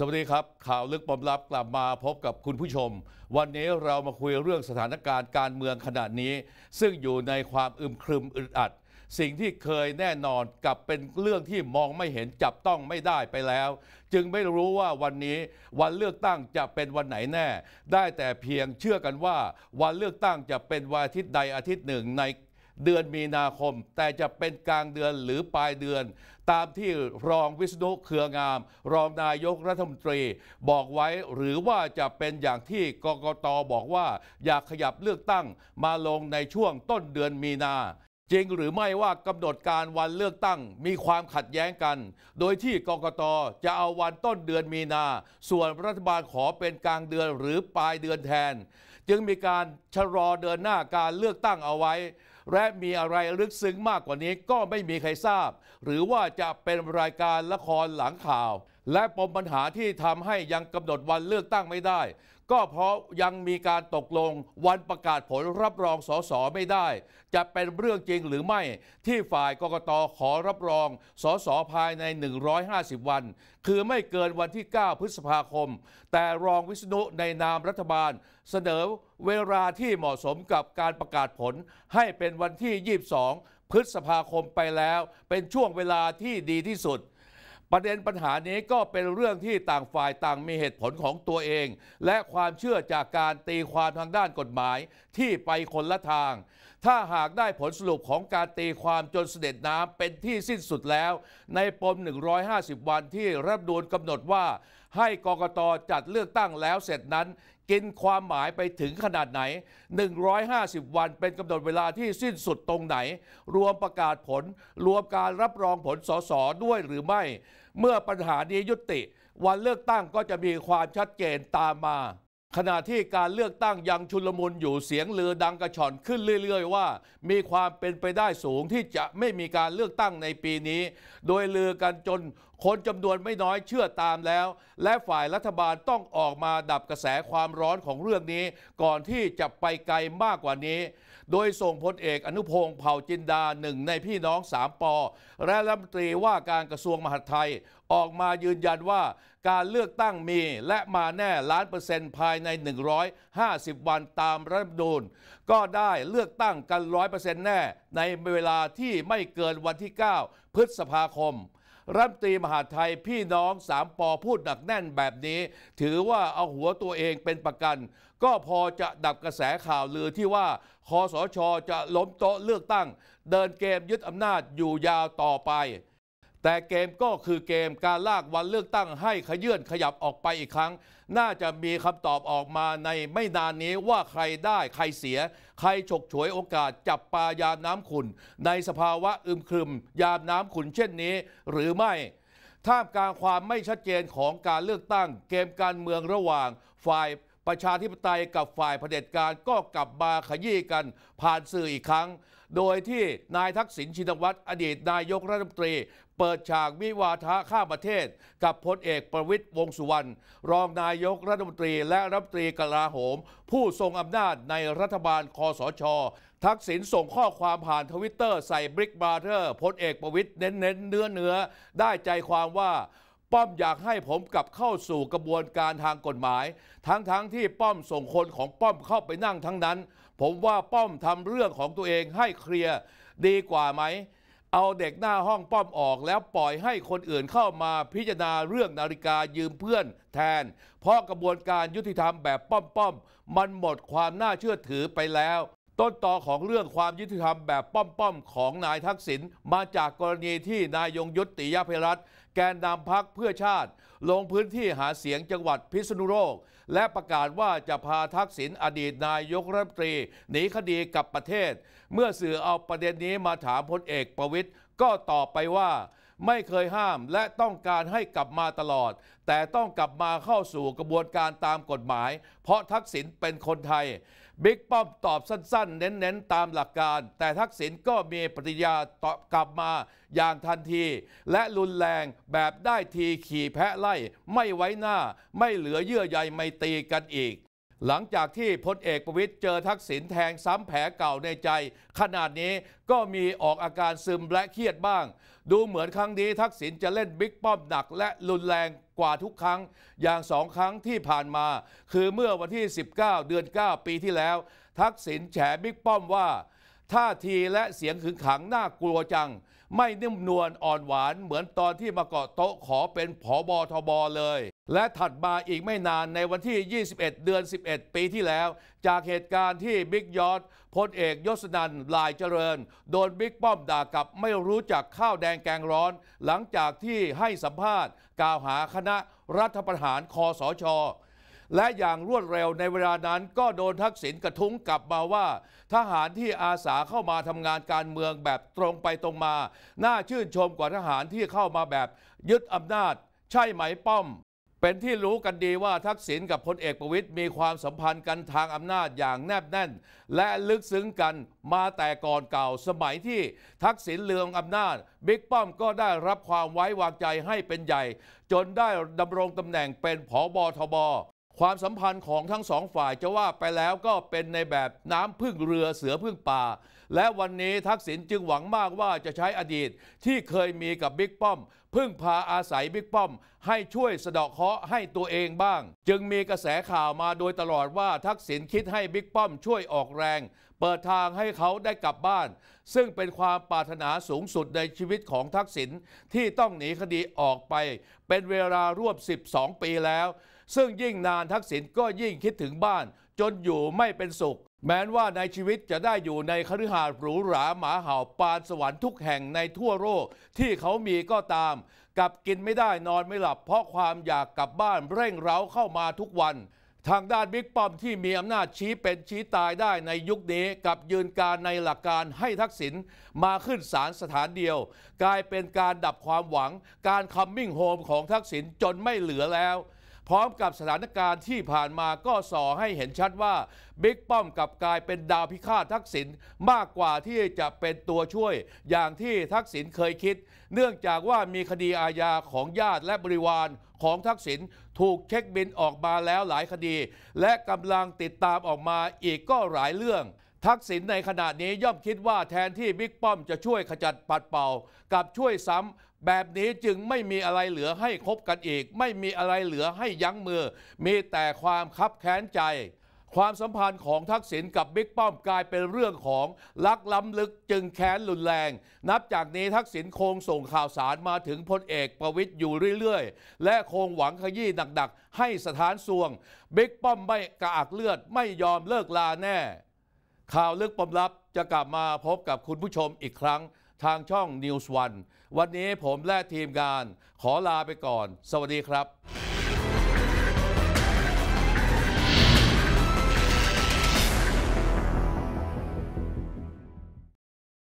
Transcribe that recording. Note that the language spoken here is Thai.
สวัสดีครับข่าวลึกปมลับกลับมาพบกับคุณผู้ชม วันนี้เรามาคุยเรื่องสถานการณ์การเมืองขณะนี้ ซึ่งอยู่ในความอึมครึมอึดอัดสิ่งที่เคยแน่นอนกับเป็นเรื่องที่มองไม่เห็นจับต้องไม่ได้ไปแล้ว จึงไม่รู้ว่าวันนี้วันเลือกตั้งจะเป็นวันไหนแน่ ได้แต่เพียงเชื่อกันว่า วันเลือกตั้งจะเป็นวันอาทิตย์ใดอาทิตย์หนึ่งในเดือนมีนาคม แต่จะเป็นกลางเดือนหรือปลายเดือน ตามที่รองวิษณุเครืองาม รองนายกรัฐมนตรี บอกไว้หรือว่าจะเป็นอย่างที่กกตบอกว่าอยากขยับเลือกตั้งมาลงในช่วงต้นเดือนมีนา จริงหรือไม่ว่ากำหนดการวันเลือกตั้งมีความขัดแย้งกัน โดยที่กกตจะเอาวันต้นเดือนมีนา ส่วนรัฐบาลขอเป็นกลางเดือนหรือปลายเดือนแทนจึงมีการชะลอเดินหน้าการเลือกตั้งเอาไว้ และมีอะไรลึกซึ้งมากกว่านี้ก็ไม่มีใครทราบ หรือว่าจะเป็นรายการละครหลังข่าวและปมปัญหาที่ทำให้ยังกำหนดวันเลือกตั้งไม่ได้ ก็เพราะยังมีการตกลงวันประกาศผลรับรองสสไม่ได้ จะเป็นเรื่องจริงหรือไม่ ที่ฝ่ายกกตขอรับรองสสภายใน 150 วัน คือไม่เกินวันที่ 9 พฤษภาคม แต่รองวิษณุในนามรัฐบาล เสนอเวลาที่เหมาะสมกับการประกาศผลให้เป็นวันที่ 22 พฤษภาคมไปแล้ว เป็นช่วงเวลาที่ดีที่สุดประเด็นปัญหานี้ก็เป็นเรื่องที่ต่างฝ่ายต่างมีเหตุผลของตัวเอง และความเชื่อจากการตีความทางด้านกฎหมายที่ไปคนละทาง ถ้าหากได้ผลสรุปของการตีความจนเสด็จน้ำเป็นที่สิ้นสุดแล้ว ในปม 150 วันที่รับดูลกำหนดว่าให้กกตจัดเลือกตั้งแล้วเสร็จนั้นกินความหมายไปถึงขนาดไหน 150 วันเป็นกำหนดเวลาที่สิ้นสุดตรงไหน รวมประกาศผล รวมการรับรองผล สส ด้วยหรือไม่ เมื่อปัญหานี้ยุติ วันเลือกตั้งก็จะมีความชัดเจนตามมาขณะที่การเลือกตั้งยังชุลมุนอยู่เสียงลือดังกระชอนขึ้นเรื่อยๆ ว่า มีความเป็นไปได้สูงที่จะไม่มีการเลือกตั้งในปีนี้ โดยลือกันจนคนจำนวนไม่น้อยเชื่อตามแล้ว และฝ่ายรัฐบาลต้องออกมาดับกระแสความร้อนของเรื่องนี้ ก่อนที่จะไปไกลมากกว่านี้โดยส่งพลเอกอนุพงศ์เผ่าจินดาหนึ่ง ในพี่น้องสามปอและรัฐมนตรีว่าการกระทรวงมหาดไทยออกมายืนยันว่าการเลือกตั้งมีและมาแน่ล้านเปอร์เซ็นต์ภายใน 150 วันตามรัฐธรรมนูญก็ได้เลือกตั้งกันร้อยเปอร์เซ็นต์แน่ในเวลาที่ไม่เกินวันที่ 9 พฤษภาคมรัฐมนตรีมหาไทยพี่น้องสามปอพูดหนักแน่นแบบนี้ ถือว่าเอาหัวตัวเองเป็นประกัน ก็พอจะดับกระแสข่าวลือที่ว่าคอสชจะล้มโต๊ะเลือกตั้ง เดินเกมยึดอำนาจอยู่ยาวต่อไปแต่เกมก็คือเกมการลากวันเลือกตั้งให้ขยื่นขยับออกไปอีกครั้ง น่าจะมีคำตอบออกมาในไม่นานนี้ว่าใครได้ใครเสีย ใครฉกฉวยโอกาสจับปลายาน้ำขุนในสภาวะอึมครึม ยามน้ำขุนเช่นนี้ หรือไม่ ท่ามกลางความไม่ชัดเจนของการเลือกตั้ง เกมการเมืองระหว่าง ฝ่ายประชาธิปไตยกับฝ่ายเผด็จการก็กลับมาขยี้กัน ผ่านสื่ออีกครั้ง โดยที่นายทักษิณชินวัตรอดีตนายกรัฐมนตรีเปิดฉากวิวาทะข้ามประเทศกับพลเอกประวิตยวงสุวรรณรองนายกรัฐมนตรีและรัฐมนตรีกลาโหม ผู้ทรงอำนาจในรัฐบาลคอสช ทักษิณส่งข้อความผ่านทวิตเตอร์ใส่บริกบราเธอร์พลเอกประวิตยเน้นเน้นเนื้อเนื้อได้ใจความว่า ป้อมอยากให้ผมกลับเข้าสู่กระบวนการทางกฎหมาย ทั้งๆทที่ป้อมส่งคนของป้อมเข้าไปนั่งทั้งนั้น ผมว่าป้อมทำเรื่องของตัวเองให้เคลียร์ดีกว่าไหมเอาเด็กหน้าห้องป้อมออกแล้วปล่อยให้คนอื่นเข้ามาพิจารณาเรื่องนาฬิกายืมเพื่อนแทน เพราะกระบวนการยุติธรรมแบบป้อมป้อมมันหมดความน่าเชื่อถือไปแล้ว ต้นต่อของเรื่องความยุติธรรมแบบป้อมป้อมของนายทักษิณมาจากกรณีที่นายยงยุติยาเพรัตแกนนำพักเพื่อชาติ ลงพื้นที่หาเสียงจังหวัดพิษณุโลกและประกาศว่าจะพาทักษิณอดีตนายกรัฐมนตรี หนีคดีกับประเทศ เมื่อสื่อเอาประเด็นนี้มาถามพลเอกประวิทย์ ก็ตอบไปว่าไม่เคยห้ามและต้องการให้กลับมาตลอด แต่ต้องกลับมาเข้าสู่กระบวนการตามกฎหมาย เพราะทักษิณเป็นคนไทยบิ๊กป้อมตอบสั้นๆ เน้นๆ ตามหลักการ แต่ทักษิณก็มีปฏิญาตอบกลับมาอย่างทันที และรุนแรงแบบได้ทีขี่แพะไล่ไม่ไว้หน้าไม่เหลือเยื่อใยไม่ตีกันอีกหลังจากที่พลเอกประวิตยเจอทักษิณแทงซ้ำแผลเก่าในใจ ขนาดนี้ก็มีออกอาการซึมและเครียดบ้าง ดูเหมือนครั้งนี้ทักษิณจะเล่นบิ๊กป้อมหนักและรุนแรงกว่าทุกครั้ง อย่างสองครั้งที่ผ่านมา คือเมื่อวันที่ 19 เดือน 9 ปีที่แล้ว ทักษิณแฉบิ๊กป้อมว่าท่าทีและเสียงขึงขังน่ากลัวจังไม่นิ่มนวลอ่อนหวานเหมือนตอนที่มาเกาะโต๊ะขอเป็นผอบอทบเลย และถัดมาอีกไม่นานในวันที่ 21 เดือน 11 ปีที่แล้ว จากเหตุการณ์ที่บิ๊กยอดพลเอกยศนันลายเจริญ โดนบิ๊กป้อมด่ากับไม่รู้จักข้าวแดงแกงร้อน หลังจากที่ให้สัมภาษณ์ กล่าวหาคณะรัฐประหารคอสอชอและอย่างรวดเร็วในเวลานั้นก็โดนทักษิณกระทุ้งกลับมาว่า ทหารที่อาสาเข้ามาทำงานการเมืองแบบตรงไปตรงมา น่าชื่นชมกว่าทหารที่เข้ามาแบบ ยึดอำนาจใช่ไหมป้อม เป็นที่รู้กันดีว่าทักษิณกับพลเอกประวิตยมีความสัมพันธ์กันทางอำนาจอย่างแนบแน่น และลึกซึ้งกันมาแต่ก่อนเก่า สมัยที่ทักษิณเลืองอำนาจบิ๊กป้อมก็ได้รับความไว้วางใจให้เป็นใหญ่ จนได้ดำรงตำแหน่งเป็นผอบอทบความสัมพันธ์ของทั้งสองฝ่ายจะว่าไปแล้วก็เป็นในแบบน้ำพึ่งเรือเสือพึ่งป่า และวันนี้ทักษิณจึงหวังมากว่าจะใช้อดีตที่เคยมีกับบิ๊กป้อมพึ่งพาอาศัยบิ๊กป้อมให้ช่วยสะเดาะเคาะให้ตัวเองบ้าง จึงมีกระแสข่าวมาโดยตลอดว่าทักษิณคิดให้บิ๊กป้อมช่วยออกแรง เปิดทางให้เขาได้กลับบ้าน ซึ่งเป็นความปรารถนาสูงสุดในชีวิตของทักษิณที่ต้องหนีคดีออกไปเป็นเวลาร่วม12 ปีแล้วซึ่งยิ่งนานทักษิณก็ยิ่งคิดถึงบ้าน จนอยู่ไม่เป็นสุข แม้นว่าในชีวิตจะได้อยู่ในคฤหาสน์หรูหรา หมาเห่าปานสวรรค์ทุกแห่งในทั่วโลกที่เขามีก็ตาม กับกินไม่ได้นอนไม่หลับ เพราะความอยากกลับบ้านเร่งเร้าเข้ามาทุกวัน ทางด้านบิ๊กป้อมที่มีอำนาจชี้เป็นชี้ตายได้ในยุคนี้กับยืนการในหลักการให้ทักษิณมาขึ้นศาลสถานเดียว กลายเป็นการดับความหวัง การคัมมิ่งโฮมของทักษิณจนไม่เหลือแล้วพร้อมกับสถานการณ์ที่ผ่านมาก็สอให้เห็นชัดว่าบิ๊กป้อมกับกายเป็นดาวพิฆาตทักษิณมากกว่าที่จะเป็นตัวช่วยอย่างที่ทักษิณเคยคิด เนื่องจากว่ามีคดีอาญาของญาติและบริวารของทักษิณถูกเช็คบินออกมาแล้วหลายคดี และกำลังติดตามออกมาอีกก็หลายเรื่อง ทักษิณในขณะนี้ย่อมคิดว่าแทนที่บิ๊กป้อมจะช่วยขจัดปัดเป่ากับช่วยซ้ำแบบนี้จึงไม่มีอะไรเหลือให้คบกันอีก ไม่มีอะไรเหลือให้ยั้งมือ มีแต่ความคับแค้นใจ ความสัมพันธ์ของทักษิณกับบิ๊กป้อมกลายเป็นเรื่องของลักล้ำลึกจึงแค้นรุนแรง นับจากนี้ทักษิณคงส่งข่าวสารมาถึงพลเอกประวิทย์อยู่เรื่อยๆ และคงหวังขยี้หนักๆ ให้สถานสวงบิ๊กป้อมไม่กระอักเลือดไม่ยอมเลิกลาแน่ข่าวลึกปมลับจะกลับมาพบกับคุณผู้ชมอีกครั้งทางช่อง News One วันนี้ผมและทีมงาน ขอลาไปก่อน สวัสดีครับ